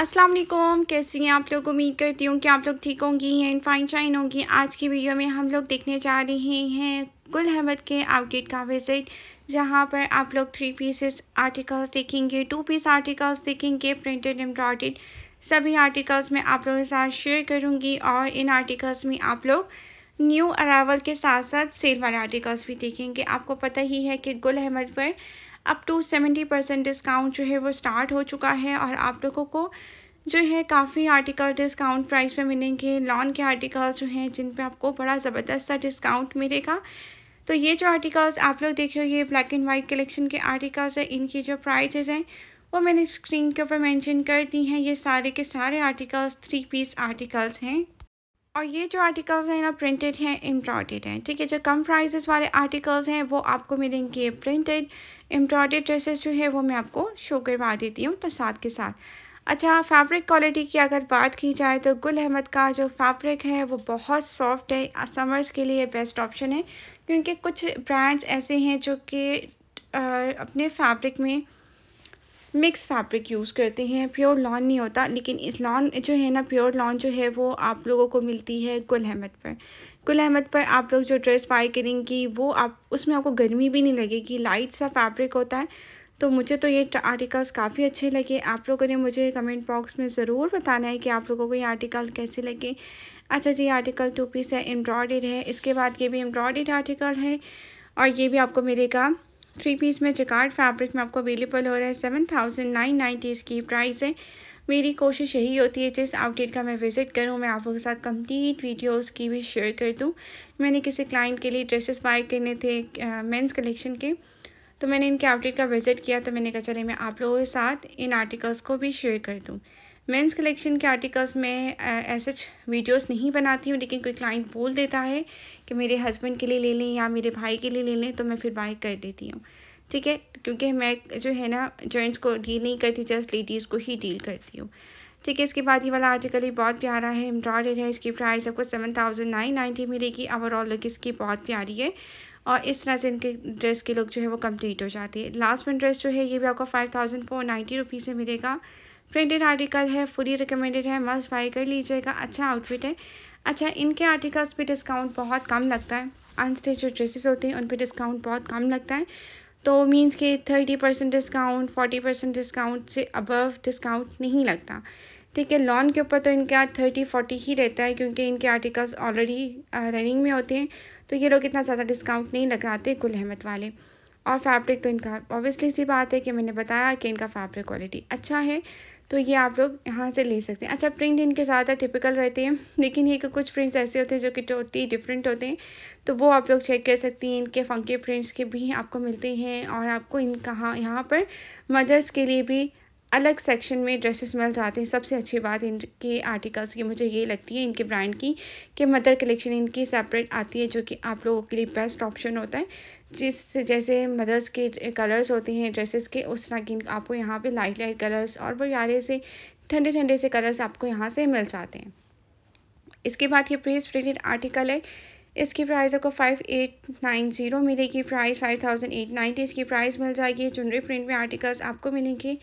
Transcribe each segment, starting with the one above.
अस्सलाम वालेकुम कैसी हैं आप लोग उम्मीद करती हूँ कि आप लोग ठीक होंगी एंड फाइन शाइन होंगी आज की वीडियो में हम लोग देखने जा रहे हैं गुल अहमद के आउटलेट का विजिट जहाँ पर आप लोग थ्री पीसेस आर्टिकल्स देखेंगे टू पीस आर्टिकल्स देखेंगे प्रिंटेड एम्ब्रॉयड सभी आर्टिकल्स में आप लोगों के साथ शेयर करूँगी और इन आर्टिकल्स में आप लोग न्यू अरावल के साथ साथ सेल वाले आर्टिकल्स भी देखेंगे आपको पता ही है कि गुल अहमद पर up to seventy percent discount जो है वो स्टार्ट हो चुका है और आप लोगों को जो है काफ़ी आर्टिकल डिस्काउंट प्राइस पे मिलेंगे लॉन के आर्टिकल्स जो हैं जिन पे आपको बड़ा ज़बरदस्त सा डिस्काउंट मिलेगा तो ये जो आर्टिकल्स आप लोग देख रहे हो ये ब्लैक एंड वाइट कलेक्शन के आर्टिकल्स हैं इनकी जो प्राइजेज हैं वो मैंने स्क्रीन के ऊपर मैंशन कर दी हैं ये सारे के सारे आर्टिकल्स थ्री पीस आर्टिकल्स हैं और ये जो आर्टिकल्स हैं ना प्रिंटेड हैं एम्ब्रॉडेड हैं ठीक है जो कम प्राइजेस वाले आर्टिकल्स हैं वो आपको मिलेंगे प्रिंटेड एम्ब्रॉडेड ड्रेसेस जो है वो मैं आपको शो करवा देती हूँ साथ के साथ अच्छा फैब्रिक क्वालिटी की अगर बात की जाए तो गुल अहमद का जो फैब्रिक है वो बहुत सॉफ्ट है समर्स के लिए बेस्ट ऑप्शन है क्योंकि कुछ ब्रांड्स ऐसे हैं जो कि अपने फैब्रिक में मिक्स फैब्रिक यूज़ करते हैं प्योर लॉन नहीं होता लेकिन इस लॉन जो है ना प्योर लॉन जो है वो आप लोगों को मिलती है गुल अहमद पर गुल अहमद पर आप लोग जो ड्रेस बाय करेंगी वो आप उसमें आपको गर्मी भी नहीं लगेगी लाइट सा फैब्रिक होता है तो मुझे तो ये आर्टिकल्स काफ़ी अच्छे लगे आप लोगों ने मुझे कमेंट बॉक्स में ज़रूर बताना है कि आप लोगों को ये आर्टिकल कैसे लगे अच्छा जी आर्टिकल टू पीस है एम्ब्रॉयड है इसके बाद ये भी एम्ब्रॉयड आर्टिकल है और ये भी आपको मिलेगा थ्री पीस में जिकार्ड फैब्रिक में आपको अवेलेबल हो रहा है सेवन थाउजेंड नाइन नाइन्टी इसकी प्राइस है मेरी कोशिश यही होती है जिस आउटलेट का मैं विज़िट करूं मैं आप लोगों के साथ कंप्लीट वीडियोस की भी शेयर कर दूं मैंने किसी क्लाइंट के लिए ड्रेसेस बाय करने थे मेंस कलेक्शन के तो मैंने इनके आउटलेट का विज़िट किया तो मैंने कहा चले मैं आप लोगों के साथ इन आर्टिकल्स को भी शेयर कर दूँ मेंस कलेक्शन के आर्टिकल्स में ऐसे वीडियोस नहीं बनाती हूँ लेकिन कोई क्लाइंट बोल देता है कि मेरे हस्बैंड के लिए ले लें या मेरे भाई के लिए ले लें तो मैं फिर बाय कर देती हूँ ठीक है क्योंकि मैं जो है ना जेंट्स को डील नहीं करती जस्ट लेडीज़ को ही डील करती हूँ ठीक है इसके बाद ये वाला आर्टिकल ही बहुत प्यारा है एम्ब्रॉयडर है इसकी प्राइस आपको सेवन थाउजेंड नाइन नाइन्टी मिलेगी ओवरऑल लुक इसकी बहुत प्यारी है और इस तरह से इनके ड्रेस के लुक जो है वो कंप्लीट हो जाती है लास्ट में ड्रेस जो है ये भी आपको five thousand four ninety rupees से मिलेगा प्रिंटेड आर्टिकल है फुली रिकमेंडेड है मस्ट बाई कर लीजिएगा अच्छा आउटफिट है अच्छा इनके आर्टिकल्स पे डिस्काउंट बहुत कम लगता है अनस्टिच जो ड्रेसेस होते हैं उन पर डिस्काउंट बहुत कम लगता है तो मीन्स के thirty percent discount forty percent discount से अबव डिस्काउंट नहीं लगता ठीक है लॉन के ऊपर तो इनका थर्टी फोर्टी ही रहता है क्योंकि इनके आर्टिकल्स ऑलरेडी रनिंग में होते हैं तो ये लोग इतना ज़्यादा डिस्काउंट नहीं लगाते गुल अहमद वाले और फैब्रिक तो इनका ऑब्वियसली सी बात है कि मैंने बताया कि इनका फैब्रिक क्वालिटी अच्छा है तो ये आप लोग यहाँ से ले सकते हैं अच्छा प्रिंट इनके ज़्यादा टिपिकल रहते हैं लेकिन ये कुछ प्रिंट्स ऐसे होते हैं जो कि टोटली डिफरेंट होते हैं तो वो आप लोग चेक कर सकती हैं इनके फंकी प्रिंट्स के भी आपको मिलते हैं और आपको इन कहाँ यहाँ पर मदर्स के लिए भी अलग सेक्शन में ड्रेसेस मिल जाते हैं सबसे अच्छी बात इनके आर्टिकल्स की मुझे ये लगती है इनके ब्रांड की कि मदर कलेक्शन इनकी सेपरेट आती है जो कि आप लोगों के लिए बेस्ट ऑप्शन होता है जिस जैसे मदर्स के कलर्स होते हैं ड्रेसेस के उस तरह की आपको यहाँ पे लाइट लाइट कलर्स और यारे से ठंडे ठंडे से कलर्स आपको यहाँ से मिल जाते हैं इसके बाद ये प्रेस प्रिंटेड आर्टिकल है इसकी प्राइस आपको फाइव एट नाइन ज़ीरो मिलेगी price five thousand eight ninety इसकी प्राइस मिल जाएगी चुनरी प्रिंट में आर्टिकल्स आपको मिलेंगे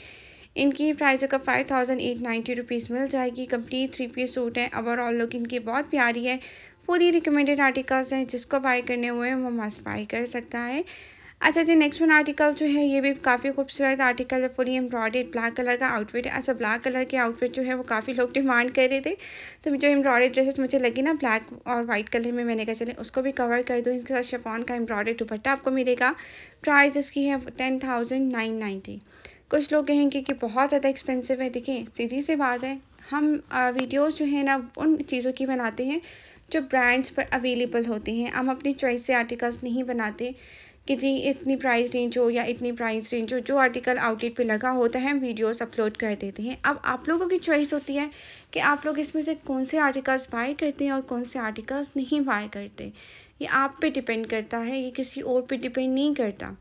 इनकी प्राइस होगा five thousand eight ninety rupees मिल जाएगी कंप्लीट थ्री पीस सूट है ओवरऑल लुक इनकी बहुत प्यारी है पूरी रिकमेंडेड आर्टिकल्स हैं जिसको बाई करने हुए हैं वो मस्ट बाई कर सकता है अच्छा जी नेक्स्ट वन आर्टिकल जो है ये भी काफ़ी खूबसूरत आर्टिकल है फुली एम्ब्रॉयडेड ब्लैक कलर का आउटफिट है अच्छा ब्लैक कलर के आउटफिट जो है वो काफ़ी लोग डिमांड कर रहे थे तो जो एम्ब्रॉयडेड ड्रेसेस मुझे लगी ना ब्लैक और वाइट कलर में मैंने कहा चले उसको भी कवर कर दूँ इसके साथ शेफॉन का एम्ब्रॉयडेड दुपट्टा आपको मिलेगा प्राइस इसकी है टेन थाउजेंड नाइन नाइन्टी कुछ लोग कहेंगे कि बहुत ज़्यादा एक्सपेंसिव है देखिए सीधी सी बात है हम वीडियोस जो है ना उन चीज़ों की बनाते हैं जो ब्रांड्स पर अवेलेबल होती हैं हम अपनी चॉइस से आर्टिकल्स नहीं बनाते कि जी इतनी प्राइस रेंज हो या इतनी प्राइस रेंज हो जो आर्टिकल आउटलेट पे लगा होता है हम वीडियोस अपलोड कर देते हैं अब आप लोगों की चॉइस होती है कि आप लोग इसमें से कौन से आर्टिकल्स बाय करते हैं और कौन से आर्टिकल्स नहीं बाय करते ये आप पे डिपेंड करता है ये किसी और पे डिपेंड नहीं करता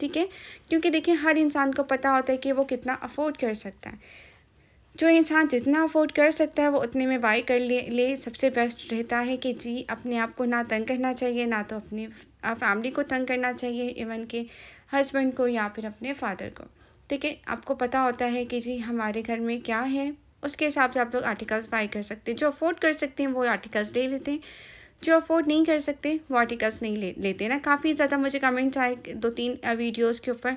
ठीक है क्योंकि देखिए हर इंसान को पता होता है कि वो कितना अफोर्ड कर सकता है जो इंसान जितना अफोर्ड कर सकता है वो उतने में बाई कर ले ले सबसे बेस्ट रहता है कि जी अपने आप को ना तंग करना चाहिए ना तो अपनी फैमिली को तंग करना चाहिए इवन के हस्बैंड को या फिर अपने फादर को ठीक है आपको पता होता है कि जी हमारे घर में क्या है उसके हिसाब से आप लोग आर्टिकल्स बाई कर सकते हैं जो अफोर्ड कर सकते हैं वो आर्टिकल्स ले लेते हैं जो अफोर्ड नहीं कर सकते वाटिकास नहीं ले लेते ना काफ़ी ज़्यादा मुझे कमेंट्स आए दो तीन वीडियोस के ऊपर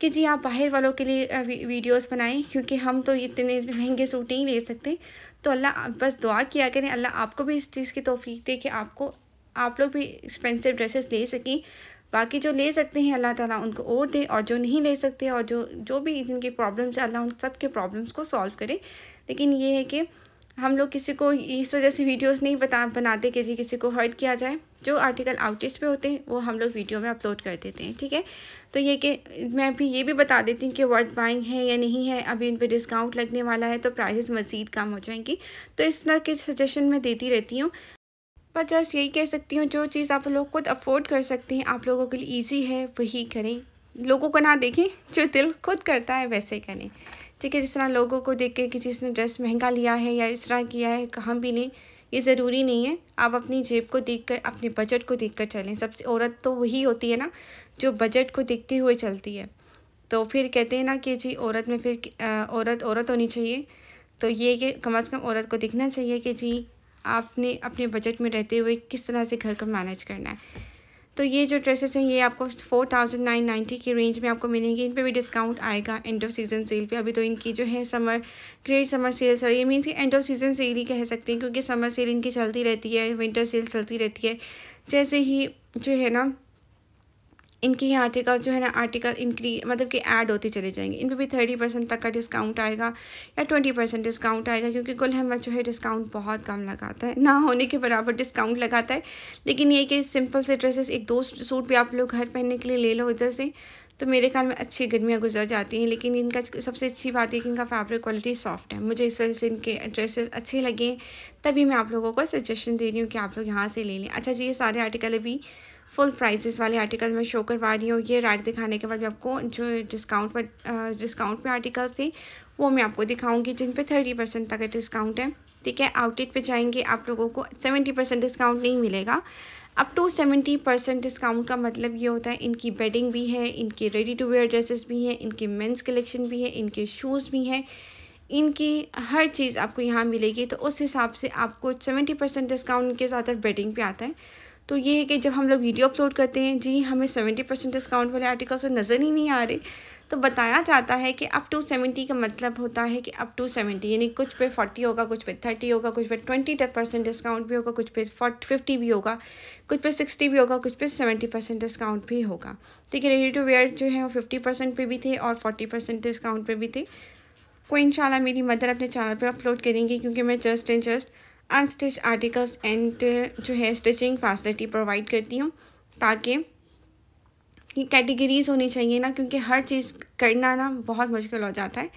कि जी आप बाहर वालों के लिए वीडियोस बनाएं क्योंकि हम तो इतने महंगे सूट नहीं ले सकते तो अल्लाह बस दुआ किया करें अल्लाह आपको भी इस चीज़ की तोफ़ी दे कि आपको आप लोग भी एक्सपेंसिव ड्रेसेस ले सकें बाकी जो ले सकते हैं अल्लाह ताला उनको और दे और जो नहीं ले सकते और जो जो भी जिनकी प्रॉब्लम्स है अल्लाह उन सब के प्रॉब्लम्स को सॉल्व करे लेकिन ये है कि हम लोग किसी को इस वजह से वीडियोस नहीं बता बनाते कि जी किसी को हर्ट किया जाए जो आर्टिकल आउटिस्ट पे होते हैं वो हम लोग वीडियो में अपलोड कर देते हैं ठीक है तो ये कि मैं भी ये भी बता देती हूँ कि वर्ड बाइंग है या नहीं है अभी इन पर डिस्काउंट लगने वाला है तो प्राइजेस मज़ीद कम हो जाएंगी तो इस तरह के सजेशन मैं देती रहती हूँ पर जस्ट यही कह सकती हूँ जो चीज़ आप लोग खुद अफोर्ड कर सकते हैं आप लोगों के लिए ईजी है वही करें लोगों को ना देखें जो दिल खुद करता है वैसे करें ठीक है जिस तरह लोगों को देख के कि जिसने ड्रेस महंगा लिया है या इस तरह किया है कहाँ भी लें ये ज़रूरी नहीं है आप अपनी जेब को देख कर अपने बजट को देख कर चलें सबसे औरत तो वही होती है ना जो बजट को देखते हुए चलती है तो फिर कहते हैं ना कि जी औरत में फिर औरत औरत होनी चाहिए तो ये कि कम अज़ कम औरत को दिखना चाहिए कि जी आपने अपने बजट में रहते हुए किस तरह से घर को मैनेज करना है तो ये जो ड्रेसेस हैं ये आपको फोर थाउजेंड नाइन नाइन्टी की रेंज में आपको मिलेंगी इन पे भी डिस्काउंट आएगा एंड ऑफ सीज़न सेल पे अभी तो इनकी जो है summer great summer sale sir ये मीन्स कि एंड ऑफ सीज़न सेल ही कह सकते हैं क्योंकि समर सेल इनकी चलती रहती है विंटर सेल चलती रहती है जैसे ही जो है ना इनके ये आर्टिकल जो है ना आर्टिकल इनक्री मतलब कि ऐड होते चले जाएंगे इन पर भी थर्टी परसेंट तक का डिस्काउंट आएगा या ट्वेंटी परसेंट डिस्काउंट आएगा क्योंकि कुल हमें जो है डिस्काउंट बहुत कम लगाता है ना होने के बराबर डिस्काउंट लगाता है लेकिन ये कि सिंपल से ड्रेसेस एक दो सूट भी आप लोग घर पहनने के लिए ले लो इधर से तो मेरे ख्याल में अच्छी गर्मियाँ गुजर जाती हैं लेकिन इनका सबसे अच्छी बात है कि इनका फैब्रिक क्वालिटी सॉफ्ट है मुझे इस वजह से इनके ड्रेसेस अच्छे लगे तभी मैं आप लोगों को सजेशन दे रही हूँ कि आप लोग यहाँ से ले लें अच्छा जी ये सारे आर्टिकल अभी फुल प्राइजेस वाले आर्टिकल मैं शो करवा रही हूँ ये रैक दिखाने के बाद मैं आपको जो डिस्काउंट पर डिस्काउंट पे आर्टिकल्स थे वो मैं आपको दिखाऊंगी जिन पे थर्टी परसेंट तक डिस्काउंट है ठीक है आउटलेट पे जाएंगे आप लोगों को सेवेंटी परसेंट डिस्काउंट नहीं मिलेगा up to seventy percent discount का मतलब ये होता है इनकी बेडिंग भी है इनके रेडी टू वेयर ड्रेसेस भी हैं इनके मेन्स कलेक्शन भी है इनके शूज़ भी हैं इनकी हर चीज़ आपको यहाँ मिलेगी तो उस हिसाब से आपको सेवेंटी परसेंट डिस्काउंट इनके ज़्यादातर बेडिंग पे आता है तो ये है कि जब हम लोग वीडियो अपलोड करते हैं जी हमें सेवेंटी परसेंट डिस्काउंट वाले आर्टिकल्स नज़र ही नहीं आ रहे तो बताया जाता है कि अप टू सेवेंटी का मतलब होता है कि अप टू सेवेंटी यानी कुछ पे फोर्टी होगा कुछ पे थर्टी होगा कुछ पे ट्वेंटी परसेंट डिस्काउंट भी होगा कुछ पे फोर्टी फिफ्टी भी होगा कुछ पे सिक्सटी भी होगा कुछ पे सेवेंटी परसेंट डिस्काउंट भी होगा ठीक है रेडी टू वेयर जो है वो फिफ्टी परसेंट पर भी थे और फोर्टी परसेंट डिस्काउंट पर भी थे को तो इंशाल्लाह मेरी मदर अपने चैनल पर अपलोड करेंगी क्योंकि मैं just and just unstitch stitch articles and uh, जो है स्टिचिंग फैसिलिटी प्रोवाइड करती हूँ ताकि ये कैटेगरीज होनी चाहिए ना क्योंकि हर चीज़ करना ना बहुत मुश्किल हो जाता है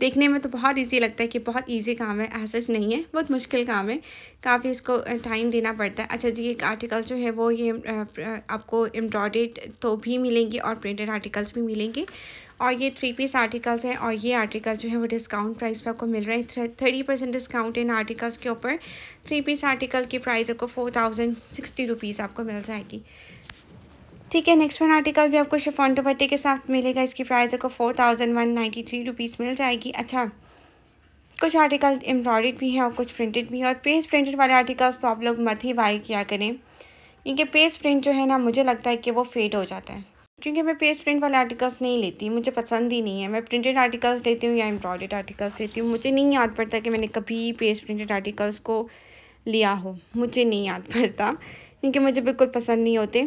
देखने में तो बहुत इजी लगता है कि बहुत इजी काम है ऐसा नहीं है बहुत मुश्किल काम है काफ़ी इसको टाइम uh, देना पड़ता है अच्छा जी एक आर्टिकल जो है वो ये uh, आपको एम्ब्रॉयड तो भी मिलेंगे और प्रिंटेड आर्टिकल्स भी मिलेंगे और ये थ्री पीस आर्टिकल्स हैं और ये आर्टिकल जो है वो डिस्काउंट प्राइस पर आपको मिल रहा है थर्टी परसेंट डिस्काउंट इन आर्टिकल्स के ऊपर थ्री पीस आर्टिकल की प्राइस आपको फोर थाउजेंड सिक्सटी रुपीज़ आपको मिल जाएगी ठीक है नेक्स्ट वन आर्टिकल भी आपको शिफॉन दुपट्टे के साथ मिलेगा इसकी प्राइस आपको four thousand one ninety three rupees मिल जाएगी अच्छा कुछ आर्टिकल एम्ब्रॉयड भी हैं और कुछ प्रिंटेड भी हैं और पेज प्रिंटेड वाले आर्टिकल्स तो आप लोग मत ही बाई किया करें इनके पेज प्रिंट जो है ना मुझे लगता है कि वो फेड हो जाता है क्योंकि मैं पेज प्रिंट वाले आर्टिकल्स नहीं लेती मुझे पसंद ही नहीं है मैं प्रिंटेड आर्टिकल्स लेती हूँ या एम्ब्रॉयडेड आर्टिकल्स लेती हूँ मुझे नहीं याद पड़ता कि मैंने कभी पेज प्रिंटेड आर्टिकल्स को लिया हो मुझे नहीं याद पड़ता क्योंकि मुझे बिल्कुल पसंद नहीं होते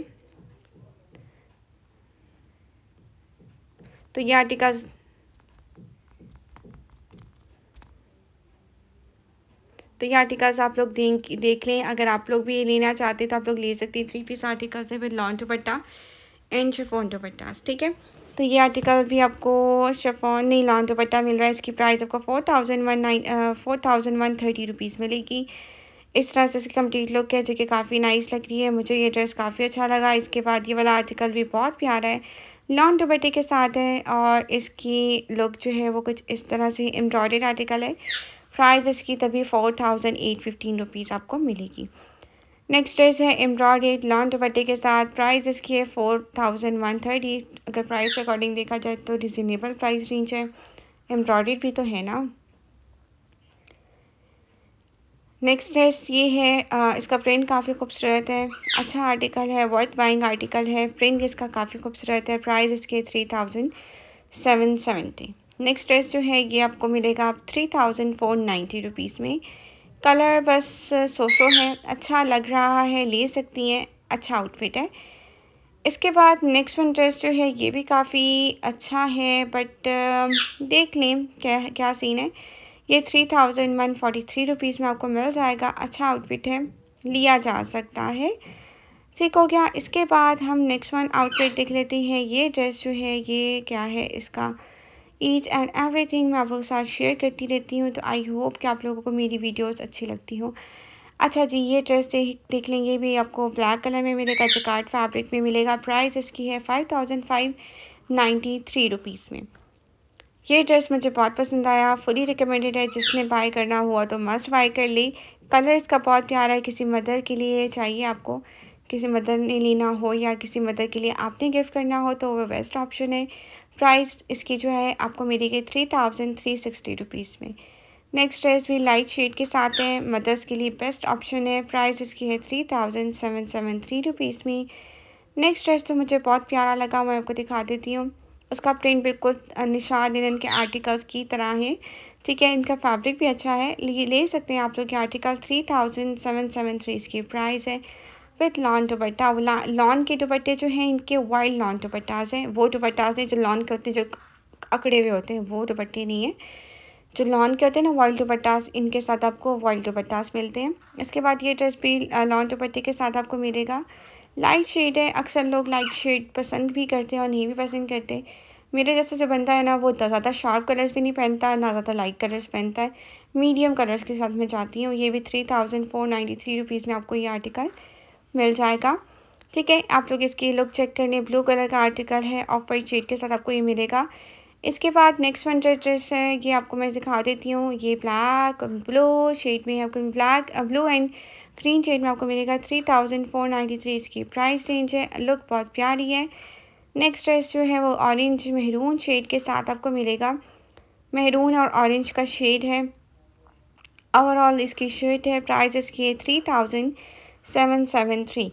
तो ये आर्टिकल्स तो ये आर्टिकल्स आप लोग देख लें अगर आप लोग भी ये लेना चाहते हैं तो आप लोग ले सकते हैं थ्री पीस आर्टिकल्स है with lawn dupatta and chiffon dupattas ठीक है तो ये आर्टिकल भी आपको शेफोन नहीं नीलान दुपट्टा मिल रहा है इसकी प्राइस आपको four thousand one nine four thousand one thirty rupees मिलेगी इस तरह से इसकी कम्प्लीट लुक है जो कि काफ़ी नाइस लग रही है मुझे ये ड्रेस काफ़ी अच्छा लगा इसके बाद ये वाला आर्टिकल भी बहुत प्यारा है लॉन्ग दुपट्टे के साथ है और इसकी लुक जो है वो कुछ इस तरह से एम्ब्रॉयडेड आर्टिकल है प्राइस इसकी तभी four thousand eight fifteen rupees आपको मिलेगी नेक्स्ट ड्रेस है एम्ब्रॉयड लॉन दुपट्टे के साथ प्राइस इसकी है फोर थाउजेंड वन थर्टी अगर प्राइस के अकॉर्डिंग देखा जाए तो रिजनेबल प्राइस रेंज है एम्ब्रॉयडरी भी तो है ना नेक्स्ट ड्रेस ये है आ, uh, इसका प्रिंट काफ़ी खूबसूरत है अच्छा आर्टिकल है वर्थ बाइंग आर्टिकल है प्रिंट इसका काफ़ी खूबसूरत है प्राइस इसके three thousand seven seventy next dress जो है ये आपको मिलेगा आप three thousand four ninety rupees में कलर बस सोसो है अच्छा लग रहा है ले सकती हैं अच्छा आउटफिट है इसके बाद नेक्स्ट वन ड्रेस जो है ये भी काफ़ी अच्छा है बट देख लें क्या क्या सीन है ये three thousand one forty three rupees में आपको मिल जाएगा अच्छा आउटफिट है लिया जा सकता है ठीक हो गया इसके बाद हम नेक्स्ट वन आउटफिट देख लेते हैं ये ड्रेस जो है ये क्या है इसका ईच एंड एवरी थिंग मैं आप लोगों के साथ शेयर करती रहती हूँ तो आई होप कि आप लोगों को मेरी वीडियोस अच्छी लगती हो अच्छा जी ये ड्रेस देख देख लेंगे भी आपको ब्लैक कलर में मिलेगा कार्ड फैब्रिक में मिलेगा प्राइस इसकी है five thousand five ninety three rupees में ये ड्रेस मुझे बहुत पसंद आया फुली रिकमेंडेड है जिसने बाय करना हुआ तो मस्ट बाय कर ली कलर इसका बहुत प्यारा है किसी मदर के लिए चाहिए आपको किसी मदर ने लेना हो या किसी मदर के लिए आपने गिफ्ट करना हो तो वो बेस्ट ऑप्शन है प्राइस इसकी जो है आपको मिलेगी three thousand three sixty rupees में नेक्स्ट ड्रेस भी लाइट शेड के साथ है मदर्स के लिए बेस्ट ऑप्शन है प्राइस इसकी है three thousand seven seven three rupees में नेक्स्ट ड्रेस तो मुझे बहुत प्यारा लगा मैं आपको दिखा देती हूँ उसका प्रिंट बिल्कुल निशान लिनन के आर्टिकल्स की तरह है ठीक है इनका फैब्रिक भी अच्छा है ये ले सकते हैं आप लोग के article three thousand seven seven three इसकी प्राइस है विथ लॉन दुपट्टा लॉन के दुपट्टे जो हैं इनके वाइल्ड लॉन दुपट्टाज हैं वो दुपट्टाज हैं जो लॉन के होते हैं जो अकड़े हुए होते हैं वो दुपट्टे नहीं हैं जो लॉन के होते हैं ना वाइल्ड दुपट्टास इनके साथ आपको वाइल्ड दुपट्टास मिलते हैं इसके बाद ये ड्रेस भी लॉन दुपट्टे के साथ आपको मिलेगा लाइट शेड है अक्सर लोग लाइट शेड पसंद भी करते हैं और नहीं भी पसंद करते मेरे जैसे जो बंदा है ना वो ज़्यादा शार्प कलर्स भी नहीं पहनता ना ज़्यादा लाइट कलर्स पहनता है मीडियम कलर्स के साथ में जाती हूँ ये भी three thousand four ninety three rupees में आपको ये आर्टिकल मिल जाएगा ठीक है आप लोग इसकी लुक चेक करने ब्लू कलर का आर्टिकल है ऑफ वाइट शेड के साथ आपको ये मिलेगा इसके बाद नेक्स्ट वन जो ड्रेस है ये आपको मैं दिखा देती हूँ ये ब्लैक ब्लू शेड में आपको black blue and green shade में आपको मिलेगा three thousand four ninety three इसकी प्राइस रेंज है लुक बहुत प्यारी है नेक्स्ट ड्रेस जो है वो ऑरेंज मेहरून शेड के साथ आपको मिलेगा मेहरून और ऑरेंज का शेड है ओवरऑल इसकी शर्ट है प्राइस इसकी है three thousand seven seven three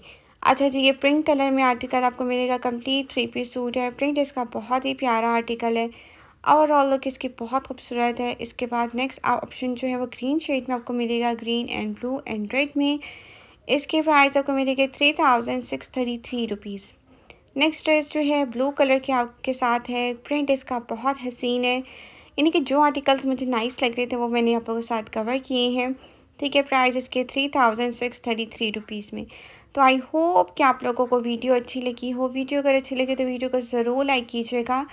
अच्छा जी ये प्रिंट कलर में आर्टिकल आपको मिलेगा कंप्लीट थ्री पीस सूट है प्रिंट इसका बहुत ही प्यारा आर्टिकल है ओवरऑल लुक इसकी बहुत खूबसूरत है इसके बाद नेक्स्ट ऑप्शन जो है वो ग्रीन शेड में आपको मिलेगा green and blue and red में इसके प्राइस आपको मिलेगी three thousand six thirty three rupees next dress जो है ब्लू कलर के आपके साथ है प्रिंट इसका बहुत हसीन है यानी कि जो आर्टिकल्स मुझे नाइस लग रहे थे वो मैंने आप लोगों के साथ कवर किए हैं ठीक है प्राइस इसके three thousand six thirty three rupees में तो आई होप कि आप लोगों को वीडियो अच्छी लगी हो वीडियो अगर अच्छी लगी तो वीडियो को ज़रूर लाइक कीजिएगा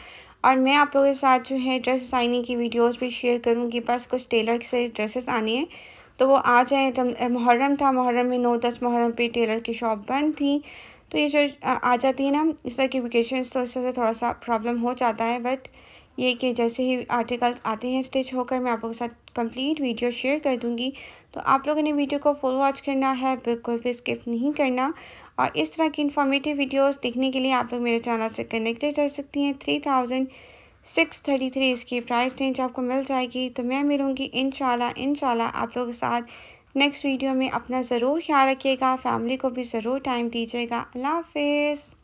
और मैं आप लोगों के साथ जो है ड्रेस डिज़ाइनिंग की वीडियोज़ भी शेयर करूँगी बस कुछ टेलर से ड्रेसेस आने हैं तो वो आ जाए मुहर्रम था मुहर्रम में नौ दस मुहर्रम पर टेलर की शॉप बंद थी तो ये जो आ जाती है ना इस तरह की वेकेशन तो इस तरह से थोड़ा सा प्रॉब्लम हो जाता है बट ये कि जैसे ही आर्टिकल्स आते हैं स्टिच होकर मैं आप लोगों के साथ कंप्लीट वीडियो शेयर कर दूंगी तो आप लोगों ने वीडियो को फुल वॉच करना है बिल्कुल भी स्किप नहीं करना और इस तरह की इन्फॉर्मेटिव वीडियोस देखने के लिए आप लोग मेरे चैनल से कनेक्टेड रह सकती हैं three thousand six thirty three इसकी प्राइस रेंज आपको मिल जाएगी तो मैं मिलूँगी इन शाला आप लोगों के साथ नेक्स्ट वीडियो में अपना ज़रूर ख्याल रखिएगा फैमिली को भी ज़रूर टाइम दीजिएगा अल्लाह हाफिज़